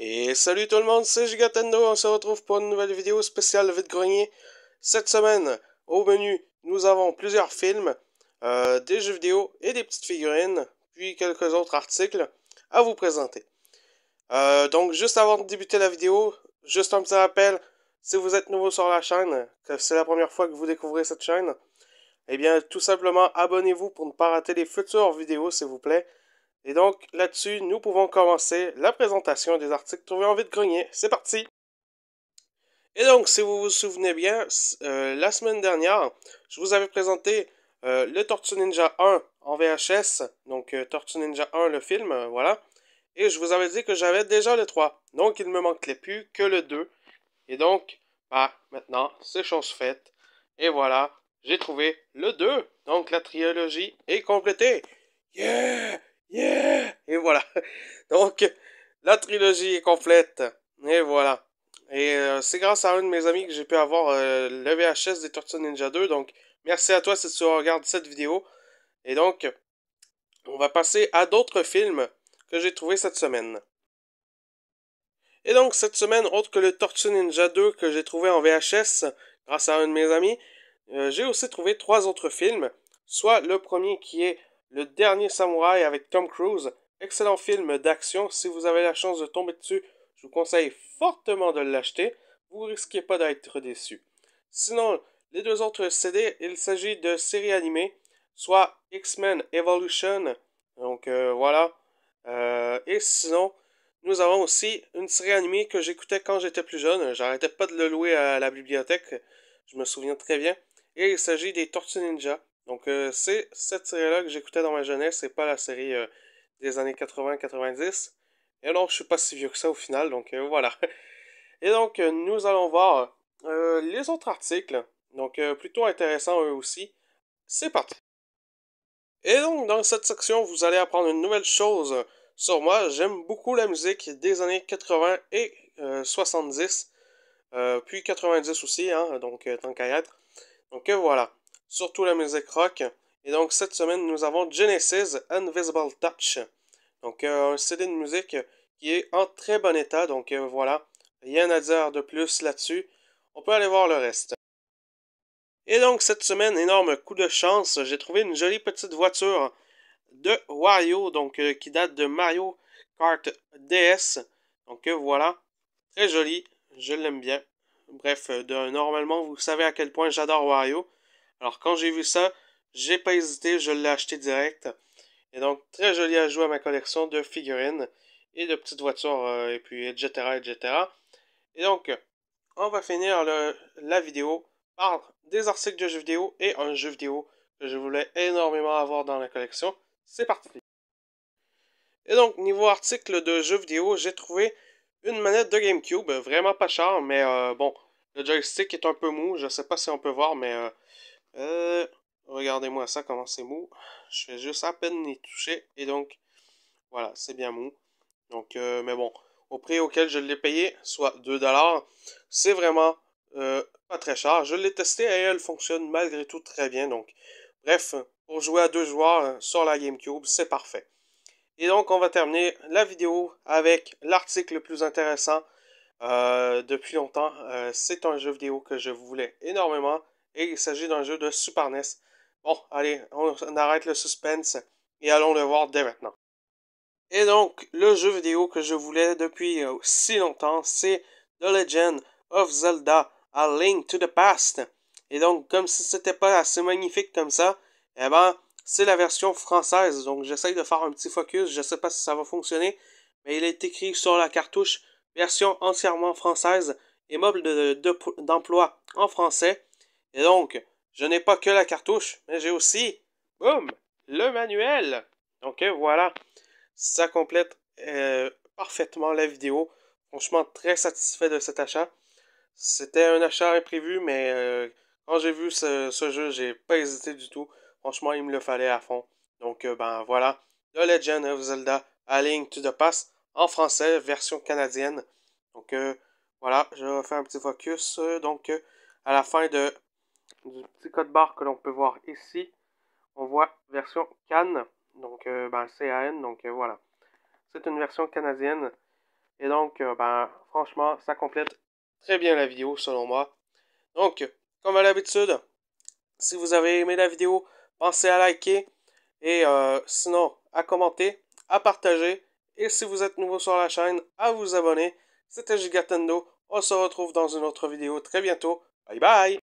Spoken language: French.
Et salut tout le monde, c'est Gigatendo, on se retrouve pour une nouvelle vidéo spéciale Vite Grenier. Cette semaine, au menu, nous avons plusieurs films, euh, des jeux vidéo et des petites figurines, puis quelques autres articles à vous présenter. Euh, donc juste avant de débuter la vidéo, juste un petit rappel, si vous êtes nouveau sur la chaîne, que c'est la première fois que vous découvrez cette chaîne, eh bien tout simplement abonnez-vous pour ne pas rater les futures vidéos s'il vous plaît. Et donc, là-dessus, nous pouvons commencer la présentation des articles trouvés en de grenier C'est parti! Et donc, si vous vous souvenez bien, euh, la semaine dernière, je vous avais présenté euh, le Tortue Ninja 1 en VHS, donc euh, Tortue Ninja 1, le film, voilà. Et je vous avais dit que j'avais déjà le 3, donc il ne me manquait plus que le 2. Et donc, bah, maintenant, c'est chose faite. Et voilà, j'ai trouvé le 2, donc la trilogie est complétée. Yeah! Et voilà. Donc, la trilogie est complète. Et voilà. Et euh, c'est grâce à un de mes amis que j'ai pu avoir euh, le VHS des Tortues Ninja 2. Donc, merci à toi si tu regardes cette vidéo. Et donc, on va passer à d'autres films que j'ai trouvés cette semaine. Et donc, cette semaine, autre que le Tortue Ninja 2 que j'ai trouvé en VHS, grâce à un de mes amis, euh, j'ai aussi trouvé trois autres films. Soit le premier qui est le Dernier Samouraï avec Tom Cruise. Excellent film d'action. Si vous avez la chance de tomber dessus, je vous conseille fortement de l'acheter. Vous risquez pas d'être déçu. Sinon, les deux autres CD, il s'agit de séries animées, soit X-Men Evolution. Donc euh, voilà. Euh, et sinon, nous avons aussi une série animée que j'écoutais quand j'étais plus jeune. J'arrêtais pas de le louer à la bibliothèque. Je me souviens très bien. Et il s'agit des Tortues Ninja. Donc, euh, c'est cette série-là que j'écoutais dans ma jeunesse, c'est pas la série euh, des années 80-90. Et alors, je suis pas si vieux que ça au final, donc euh, voilà. Et donc, nous allons voir les autres articles, donc plutôt intéressants eux aussi. C'est parti! Et donc, dans cette section, vous allez apprendre une nouvelle chose sur moi. J'aime beaucoup la musique des années 80 et 70, puis 90 aussi, hein, donc tant qu'à y être. Donc voilà surtout la musique rock. Et donc cette semaine, nous avons Genesis Invisible Touch. Donc euh, un CD de musique qui est en très bon état. Donc euh, voilà, rien à dire de plus là-dessus. On peut aller voir le reste. Et donc cette semaine, énorme coup de chance, j'ai trouvé une jolie petite voiture de Wario, donc euh, qui date de Mario Kart DS. Donc voilà, très jolie, je l'aime bien. Bref, de, normalement vous savez à quel point j'adore Wario. Alors quand j'ai vu ça, j'ai pas hésité, je l'ai acheté direct. Et donc très joli à jouer à ma collection de figurines et de petites voitures euh, et puis etc etc. Et donc on va finir la vidéo par des articles de jeux vidéo et un jeu vidéo que je voulais énormément avoir dans la collection. C'est parti. Et donc niveau article de jeux vidéo, j'ai trouvé une manette de GameCube, vraiment pas chère, mais euh, bon, le joystick est un peu mou, je sais pas si on peut voir, mais euh, euh, regardez-moi ça, comment c'est mou. Je fais juste à peine y toucher. Et donc, voilà, c'est bien mou. Donc, euh, mais bon, au prix auquel je l'ai payé, soit 2$, c'est vraiment euh, pas très cher. Je l'ai testé et elle fonctionne malgré tout très bien. Donc, bref, pour jouer à deux joueurs sur la GameCube, c'est parfait. Et donc, on va terminer la vidéo avec l'article le plus intéressant depuis longtemps. c'est un jeu vidéo que je voulais énormément et il s'agit d'un jeu de Super NES. Bon, allez, on, arrête le suspense et allons le voir dès maintenant. Et donc, le jeu vidéo que je voulais depuis euh, si longtemps, c'est The Legend of Zelda A Link to the Past. Et donc, comme si c'était pas assez magnifique comme ça, eh ben, c'est la version française. Donc, j'essaye de faire un petit focus. Je sais pas si ça va fonctionner, mais il est écrit sur la cartouche version entièrement française et meuble d'emploi en français. Et donc, je n'ai pas que la cartouche, mais j'ai aussi, boum, le manuel. Donc euh, voilà, ça complète euh, parfaitement la vidéo. Franchement, très satisfait de cet achat. C'était un achat imprévu, mais euh, quand j'ai vu ce, jeu, jeu, j'ai pas hésité du tout. Franchement, il me le fallait à fond. Donc ben voilà, The Legend of Zelda A Link to the Past en français, version canadienne. Donc voilà, je vais faire un petit focus. donc à la fin de du petit code barre que l'on peut voir ici, on voit version CAN, donc euh, ben, CAN, donc euh, voilà. C'est une version canadienne. Et donc, euh, ben, franchement, ça complète très bien la vidéo selon moi. Donc, comme à l'habitude, si vous avez aimé la vidéo, pensez à liker et sinon à commenter, à partager. Et si vous êtes nouveau sur la chaîne, à vous abonner. C'était Gigatendo. On se retrouve dans une autre vidéo très bientôt. Bye bye